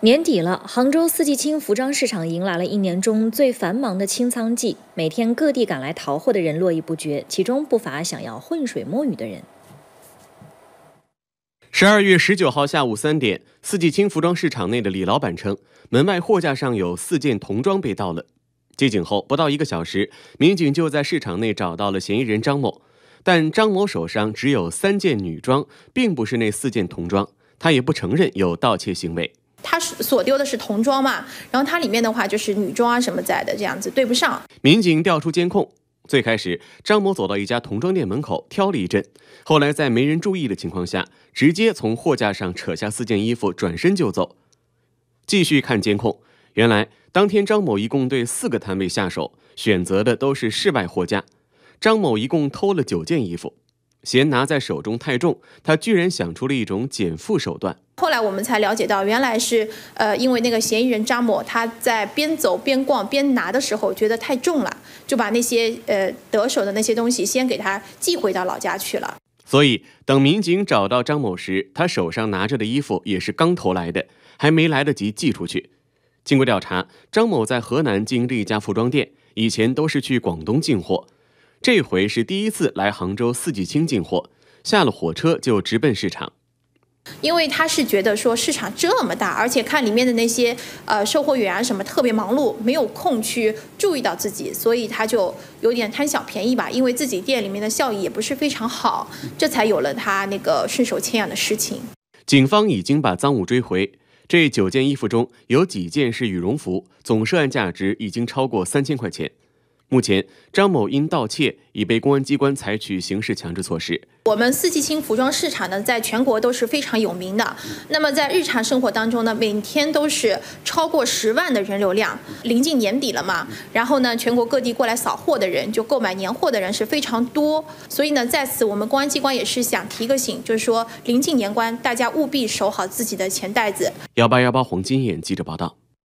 年底了，杭州四季青服装市场迎来了一年中最繁忙的清仓季，每天各地赶来淘货的人络绎不绝，其中不乏想要浑水摸鱼的人。十二月十九号下午三点，四季青服装市场内的李老板称，门外货架上有四件童装被盗了。接警后，不到一个小时，民警就在市场内找到了嫌疑人张某，但张某手上只有三件女装，并不是那四件童装，他也不承认有盗窃行为。他所丢的是童装嘛，然后它里面的话就是女装啊什么在的，这样子对不上。民警调出监控，最开始张某走到一家童装店门口挑了一阵，后来在没人注意的情况下，直接从货架上扯下四件衣服，转身就走。继续看监控，原来当天张某一共对四个摊位下手，选择的都是室外货架，张某一共偷了九件衣服。嫌拿在手中太重，他居然想出了一种减负手段。后来我们才了解到，原来是，呃，因为那个嫌疑人张某，他在边走边逛边拿的时候，觉得太重了，就把那些呃得手的那些东西先给他寄回到老家去了。所以，等民警找到张某时，他手上拿着的衣服也是刚偷来的，还没来得及寄出去。经过调查，张某在河南经营着一家服装店，以前都是去广东进货。这回是第一次来杭州四季青进货，下了火车就直奔市场。因为他是觉得说市场这么大，而且看里面的那些呃售货员啊什么特别忙碌，没有空去注意到自己，所以他就有点贪小便宜吧。因为自己店里面的效益也不是非常好，这才有了他那个顺手牵羊的事情。警方已经把赃物追回，这九件衣服中有几件是羽绒服，总涉案价值已经超过三千块钱。目前，张某因盗窃已被公安机关采取刑事强制措施。我们四季青服装市场呢，在全国都是非常有名的。那么在日常生活当中呢，每天都是超过十万的人流量。临近年底了嘛，然后呢，全国各地过来扫货的人，就购买年货的人是非常多。所以呢，在此我们公安机关也是想提个醒，就是说，临近年关，大家务必守好自己的钱袋子。幺八幺八黄金眼记者报道。